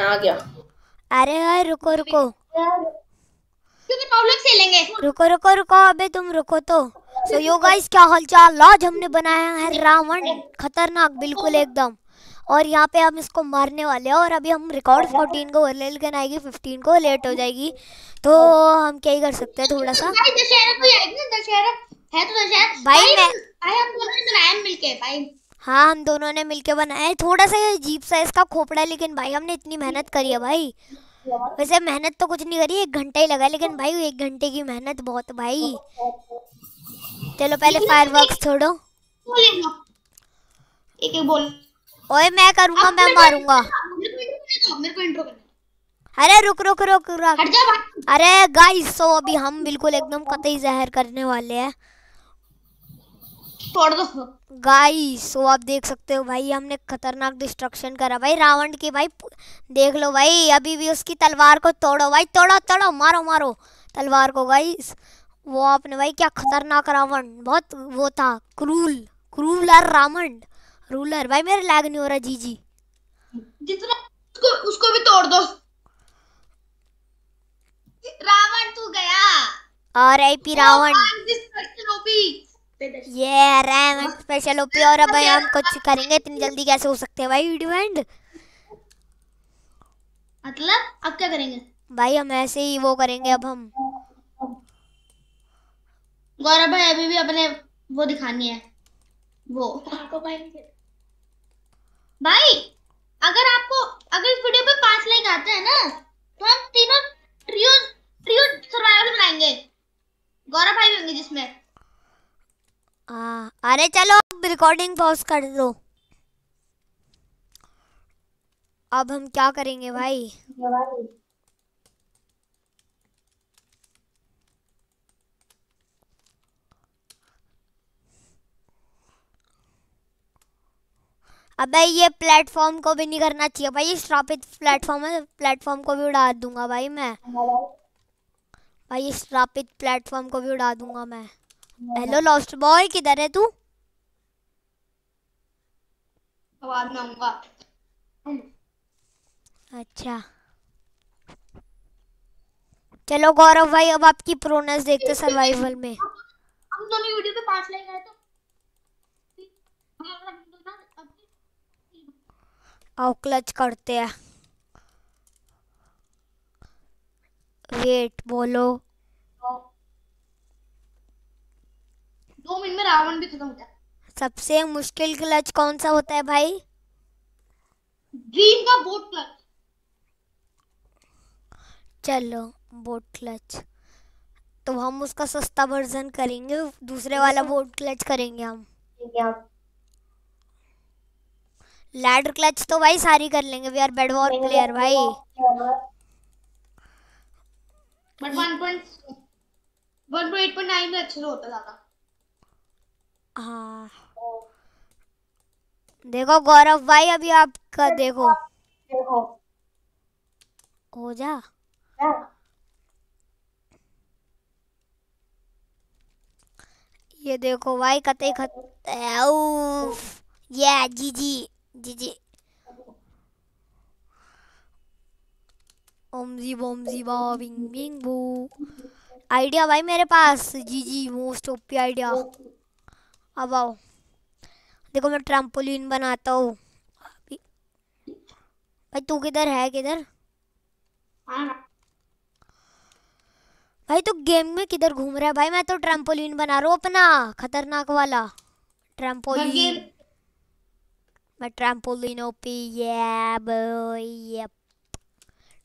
गया अरे यार रुको रुको रुको रुको रुको अबे तुम रुको तो सो यो गाइस क्या हालचाल लॉज हमने बनाया है रावण खतरनाक बिल्कुल एकदम और यहाँ पे हम इसको मारने वाले हैं और अभी हम रिकॉर्ड 14 को ले लेकिन आएगी 15 को लेट हो जाएगी तो हम क्या ही कर सकते हैं थोड़ा सा दशहरा तो है तो दशहरा भाई मैं आई हम दोनों बनाया तो मिलके भाई हाँ हम दोनों ने मिलके बनाया है थोड़ा सा अजीब सा इसका खोपड़ा लेकिन भाई हमने इतनी मेहनत करी है भाई वैसे मेहनत तो कुछ नहीं करी एक घंटा ही लगा लेकिन भाई एक घंटे की मेहनत बहुत भाई चलो पहले फायर वर्क छोड़ो एक एक बोल ओए मैं करूंगा मैं मारूंगा अरे रुक रुक रुक रुक अरे गाइस सो अभी हम बिल्कुल एकदम कतई जहर करने वाले हैं छोड़ दो गाइस तो आप देख सकते हो भाई हमने खतरनाक डिस्ट्रक्शन करा भाई रावण की भाई देख लो भाई अभी भी उसकी तलवार को तोड़ो भाई तोड़ो तोड़ो मारो मारो तलवार को गाइस वो आपने भाई क्या खतरनाक रावण बहुत वो था क्रूल क्रूलर रावण रूलर भाई मेरे लैग नहीं हो रहा जी जी जितना उसको उसको भी तोड़ दो रावण तू गया अरे पी रावण डिस्ट्रक्शन ओपी ये रैम स्पेशल ओपी और अब हम कुछ करेंगे इतनी जल्दी कैसे हो सकते हैं भाई वीडियो एंड मतलब अब क्या करेंगे भाई हम ऐसे ही वो करेंगे अब हम गौरव भाई अभी भी अपने वो दिखानी है वो भाई अगर आपको अगर इस वीडियो पे पांच लाइक आते हैं ना अरे चलो अब रिकॉर्डिंग पॉज कर दो अब हम क्या करेंगे भाई अबे ये प्लेटफॉर्म को भी नहीं करना चाहिए भाई ये स्ट्रापित प्लेटफॉर्म है प्लेटफॉर्म को भी उड़ा दूंगा भाई मैं भाई स्ट्रापित प्लेटफॉर्म को भी उड़ा दूंगा मैं हेलो लॉस्ट बॉय किधर है तू आवाज में आऊंगा अच्छा चलो गौरव भाई अब आपकी प्रोनेस देखते हैं सर्वाइवल में हम दोनों वीडियो पे पांच लाइक आए तो आओ क्लच करते हैं वेट बोलो दो मिनट में रावण भी खत्म हो है सबसे मुश्किल क्लच कौन सा होता है भाई ड्रीम का बोट क्लच चलो बोट क्लच तो हम उसका सस्ता वर्जन करेंगे दूसरे वाला बोट अच्छा। क्लच करेंगे हम लैडर क्लच तो भाई सारी कर लेंगे we are bed war player भाई बट 1.8.9 में अच्छा होता था हां देखो गौरव भाई अभी आपका देखो हो जा हाँ। ये देखो भाई कतई खत ये जी जी जी जी ओम जी बोम जी बा बिंग बिंग बू आइडिया भाई मेरे पास G G most OP idea अब आओ देखो मैं ट्रम्पोलिन बनाता हूँ भाई तू किधर है किधर हाँ। भाई तू गेम में किधर घूम रहा है भाई मैं तो ट्रम्पोलिन बना रहा हूँ अपना खतरनाक वाला ट्रम्पोलिन मैं ट्रम्पोलिन ओपी ये बॉय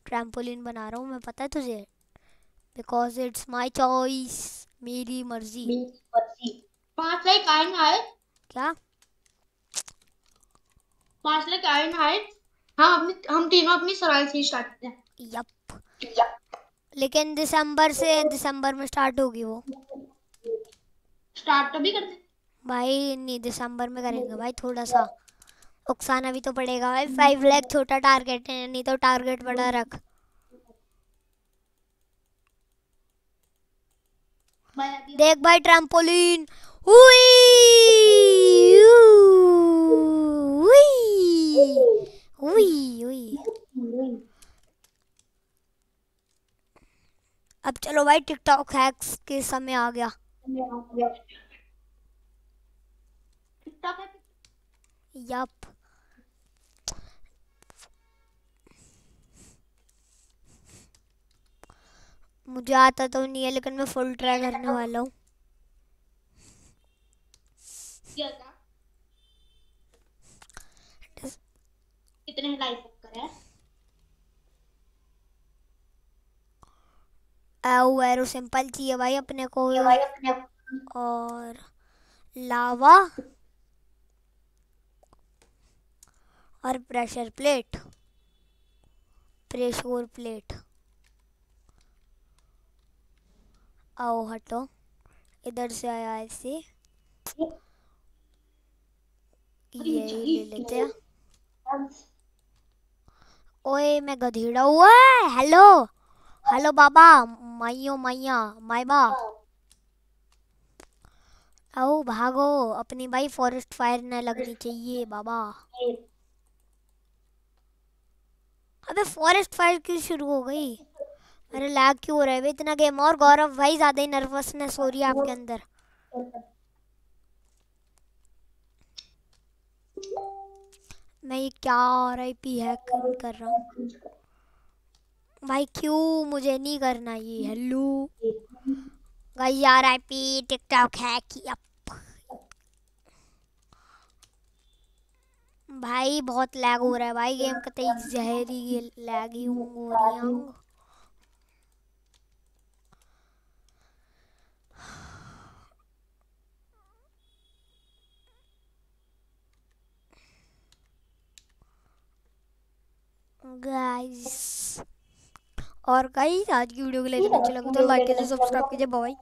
ट्रम्पोलिन बना रहा हूँ मैं पता है तुझे बिकॉज इट्स माय चॉइस मेरी मर्जी मेरी मर्जी पांच लाइक आए ना आए क्या पांच लाख आयरन हाइट हम अपनी हम तीनों अपनी सराय से स्टार्ट करते हैं यप यप लेकिन दिसंबर से दिसंबर में स्टार्ट होगी वो स्टार्ट तो भी करते भाई नहीं दिसंबर में करेंगे भाई थोड़ा सा उकसाना भी तो पड़ेगा भाई फाइव लाख छोटा टारगेट है नहीं तो टारगेट बड़ा रख देख भाई ट्रैम्पोलिन हुई अब चलो भाई टिकटॉक हैक्स के समय आ गया यप मुझे आता तो नहीं है लेकिन मैं फुल ट्राई करने वाला हूँ कितने लाइक वो एरो सिंपल चाहिए भाई अपने को भाई अपने और लावा और प्रेशर प्लेट प्रेशर प्लेट आओ हटो इधर से आया ऐसे ये ले लेते हैं ओए मैं गधेड़ा हुआ है हेलो हेलो बाबा माइयो माइया माई बा आओ भागो अपनी भाई फॉरेस्ट फायर न लगनी चाहिए बाबा अबे फॉरेस्ट फायर क्यों शुरू हो गई अरे लैग क्यों हो रहा है इतना गेम और गौरव भाई ज्यादा ही नर्वसनेस हो रही है आपके अंदर मैं ये क्या आर आई पी हैक कर रहा हूँ भाई क्यों मुझे नहीं करना ये हेलो गाइस यार आईपी टिकटॉक है कि अप भाई बहुत लैग हो रहा है भाई गेम का तेज जहरी लैग ही हो रही है guys और कई आज की वीडियो के लिए तो लाइक कीजिए सब्सक्राइब कीजिए बाय